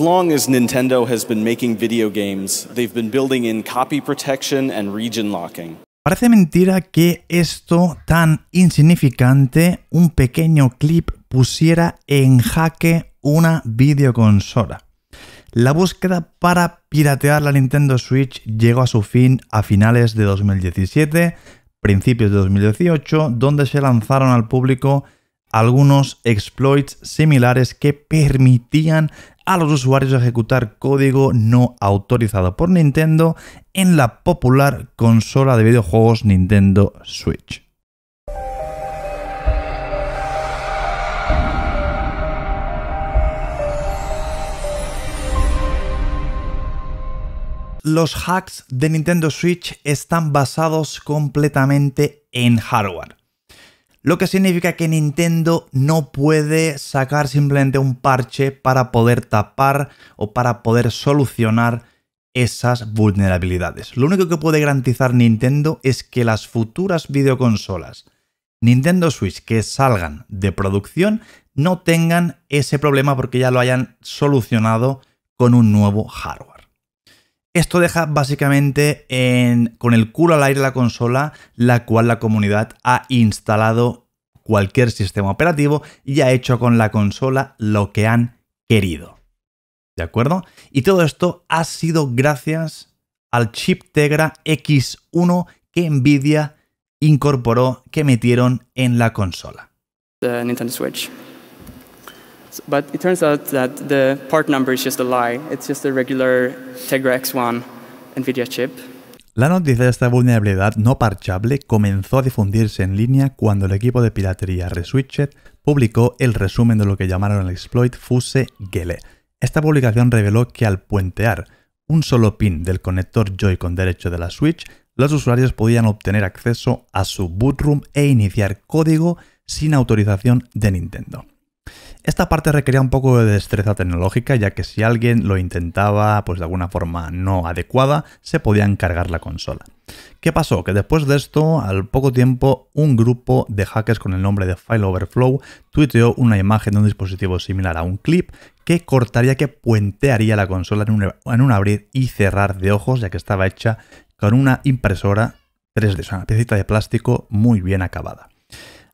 long Nintendo has been making video games, copy protection Parece mentira que esto tan insignificante, un pequeño clip, pusiera en jaque una videoconsola. La búsqueda para piratear la Nintendo Switch llegó a su fin a finales de 2017, principios de 2018, donde se lanzaron al público algunos exploits similares que permitían a los usuarios ejecutar código no autorizado por Nintendo en la popular consola de videojuegos Nintendo Switch. Los hacks de Nintendo Switch están basados completamente en hardware. Lo que significa que Nintendo no puede sacar simplemente un parche para poder tapar o para poder solucionar esas vulnerabilidades. Lo único que puede garantizar Nintendo es que las futuras videoconsolas Nintendo Switch que salgan de producción no tengan ese problema porque ya lo hayan solucionado con un nuevo hardware. Esto deja básicamente con el culo al aire la consola, la cual la comunidad ha instalado cualquier sistema operativo y ha hecho con la consola lo que han querido. ¿De acuerdo? Y todo esto ha sido gracias al chip Tegra X1 que Nvidia incorporó, que metieron en la consola. Nintendo Switch. But it turns out the part number is just a lie. It's just regular Tegra X1 NVIDIA chip. La noticia de esta vulnerabilidad no parchable comenzó a difundirse en línea cuando el equipo de piratería Reswitched publicó el resumen de lo que llamaron el exploit Fuse Gele. Esta publicación reveló que al puentear un solo pin del conector Joy-Con derecho de la Switch, los usuarios podían obtener acceso a su bootroom e iniciar código sin autorización de Nintendo. Esta parte requería un poco de destreza tecnológica, ya que si alguien lo intentaba pues de alguna forma no adecuada, se podía encargar la consola. ¿Qué pasó? Que después de esto, al poco tiempo, un grupo de hackers con el nombre de File Overflow tuiteó una imagen de un dispositivo similar a un clip que cortaría, que puentearía la consola en un, en un abrir y cerrar de ojos, ya que estaba hecha con una impresora 3D, una piecita de plástico muy bien acabada.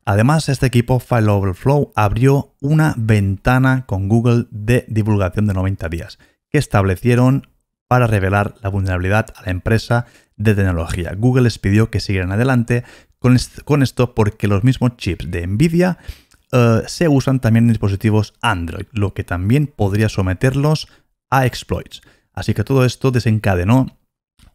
Además, este equipo File Overflow abrió una ventana con Google de divulgación de 90 días que establecieron para revelar la vulnerabilidad a la empresa de tecnología. Google les pidió que siguieran adelante con, esto porque los mismos chips de Nvidia eh, se usan también en dispositivos Android, lo que también podría someterlos a exploits. Así que todo esto desencadenó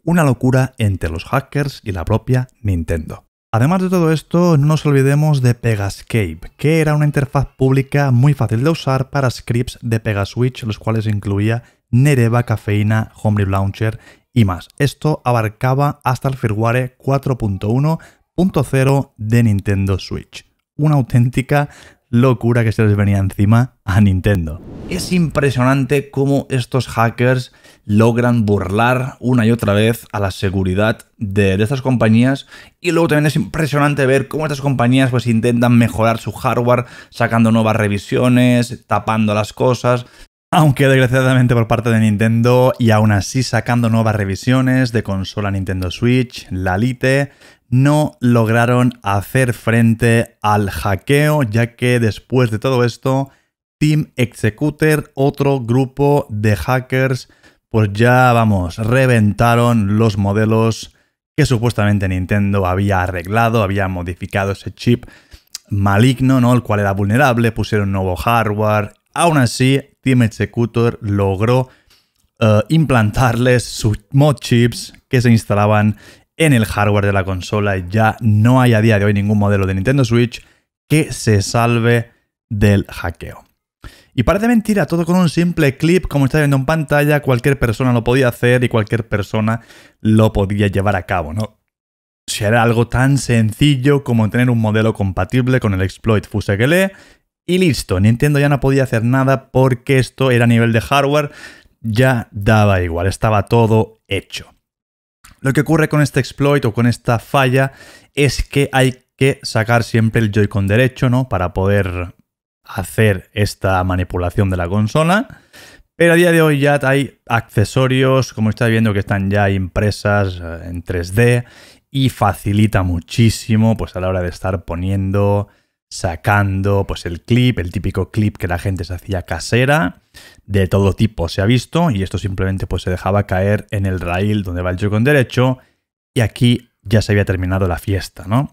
una locura entre los hackers y la propia Nintendo. Además de todo esto, no nos olvidemos de Pegascape, que era una interfaz pública muy fácil de usar para scripts de Pegaswitch, los cuales incluía Nereva, Cafeína, Homebrew Launcher y más. Esto abarcaba hasta el firmware 4.1.0 de Nintendo Switch. Una auténtica locura que se les venía encima a Nintendo. Es impresionante cómo estos hackers logran burlar una y otra vez a la seguridad de, estas compañías y luego también es impresionante ver cómo estas compañías pues intentan mejorar su hardware sacando nuevas revisiones, tapando las cosas. Aunque desgraciadamente por parte de Nintendo y aún así sacando nuevas revisiones de consola Nintendo Switch, la Lite, no lograron hacer frente al hackeo, ya que después de todo esto, Team Executor, otro grupo de hackers, pues ya vamos, reventaron los modelos que supuestamente Nintendo había arreglado, había modificado ese chip maligno, ¿no? El cual era vulnerable, pusieron nuevo hardware. Aún así, Team Executor logró eh, implantarles sus mod chips que se instalaban en el hardware de la consola. Ya no hay a día de hoy ningún modelo de Nintendo Switch que se salve del hackeo. Y parece mentira, todo con un simple clip, como está viendo en pantalla, cualquier persona lo podía hacer y cualquier persona lo podía llevar a cabo, ¿no? Si era algo tan sencillo como tener un modelo compatible con el exploit lee, y listo, Nintendo ya no podía hacer nada porque esto era a nivel de hardware, ya daba igual, estaba todo hecho. Lo que ocurre con este exploit o con esta falla es que hay que sacar siempre el Joy-Con derecho, ¿no? Para poder hacer esta manipulación de la consola. Pero a día de hoy ya hay accesorios, como estáis viendo, que están ya impresas eh, en 3D y facilita muchísimo pues a la hora de estar poniendo sacando pues el clip, el típico clip que la gente se hacía casera, de todo tipo se ha visto y esto simplemente pues se dejaba caer en el rail donde va el joy con derecho y aquí ya se había terminado la fiesta, ¿no?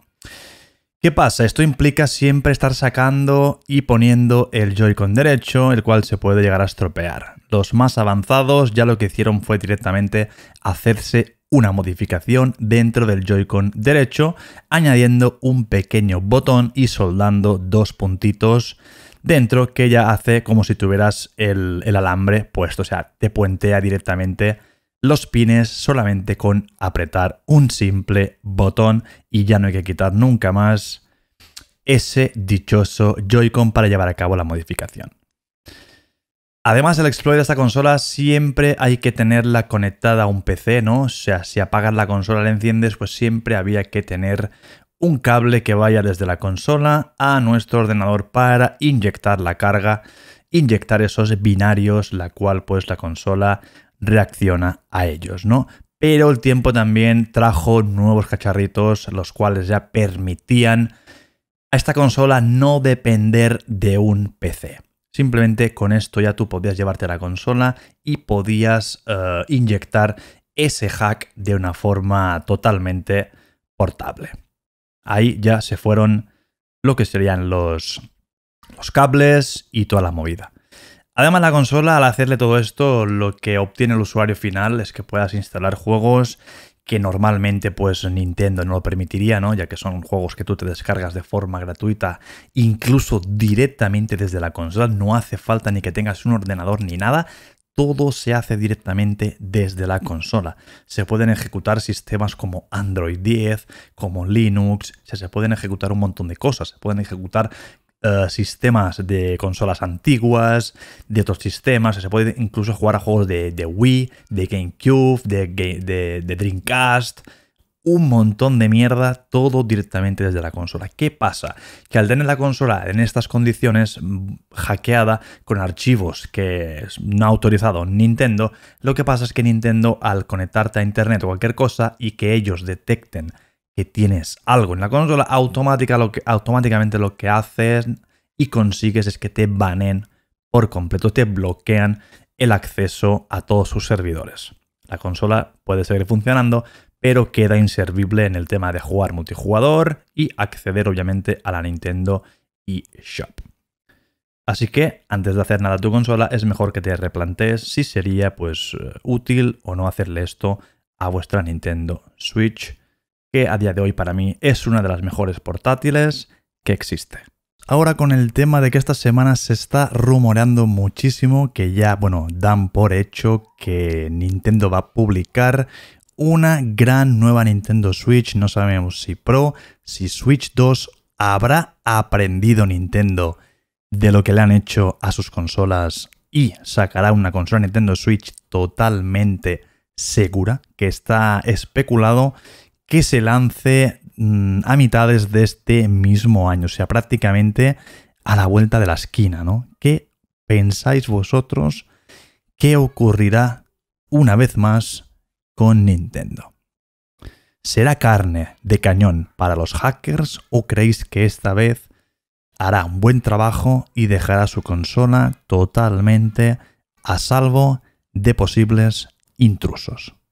¿Qué pasa? Esto implica siempre estar sacando y poniendo el Joy-Con derecho, el cual se puede llegar a estropear. Los más avanzados ya lo que hicieron fue directamente hacerse una modificación dentro del Joy-Con derecho, añadiendo un pequeño botón y soldando dos puntitos dentro que ya hace como si tuvieras el, alambre puesto, o sea, te puentea directamente los pines solamente con apretar un simple botón y ya no hay que quitar nunca más ese dichoso Joy-Con para llevar a cabo la modificación. Además, el exploit de esta consola siempre hay que tenerla conectada a un PC, ¿no? O sea, si apagas la consola la enciendes, pues siempre había que tener un cable que vaya desde la consola a nuestro ordenador para inyectar la carga, inyectar esos binarios, la cual pues la consola reacciona a ellos, ¿no? Pero el tiempo también trajo nuevos cacharritos, los cuales ya permitían a esta consola no depender de un PC. Simplemente con esto ya tú podías llevarte la consola y podías eh, inyectar ese hack de una forma totalmente portable. Ahí ya se fueron lo que serían los, los cables y toda la movida. Además, la consola, al hacerle todo esto, lo que obtiene el usuario final es que puedas instalar juegos que normalmente pues Nintendo no lo permitiría, ¿no? Ya que son juegos que tú te descargas de forma gratuita, incluso directamente desde la consola, no hace falta ni que tengas un ordenador ni nada, todo se hace directamente desde la consola. Se pueden ejecutar sistemas como Android 10, como Linux, se pueden ejecutar un montón de cosas, se pueden ejecutar eh, sistemas de consolas antiguas, de otros sistemas, se puede incluso jugar a juegos de, Wii, de GameCube, de, de Dreamcast, un montón de mierda, todo directamente desde la consola. ¿Qué pasa? Que al tener la consola en estas condiciones hackeada con archivos que no ha autorizado Nintendo, lo que pasa es que Nintendo al conectarte a Internet o cualquier cosa y que ellos detecten que tienes algo en la consola, automática lo automáticamente lo que haces y consigues es que te banen por completo, te bloquean el acceso a todos sus servidores. La consola puede seguir funcionando, pero queda inservible en el tema de jugar multijugador y acceder obviamente a la Nintendo eShop. Así que antes de hacer nada a tu consola es mejor que te replantees si sería pues eh, útil o no hacerle esto a vuestra Nintendo Switch que a día de hoy para mí es una de las mejores portátiles que existe. Ahora con el tema de que esta semana se está rumoreando muchísimo que ya, bueno, dan por hecho que Nintendo va a publicar una gran nueva Nintendo Switch, no sabemos si Pro, si Switch 2 habrá aprendido Nintendo de lo que le han hecho a sus consolas y sacará una consola Nintendo Switch totalmente segura, que está especulado que se lance mm, a mitades de este mismo año, o sea, prácticamente a la vuelta de la esquina, ¿no? ¿Qué pensáis vosotros que ocurrirá una vez más con Nintendo? ¿Será carne de cañón para los hackers o creéis que esta vez hará un buen trabajo y dejará su consola totalmente a salvo de posibles intrusos?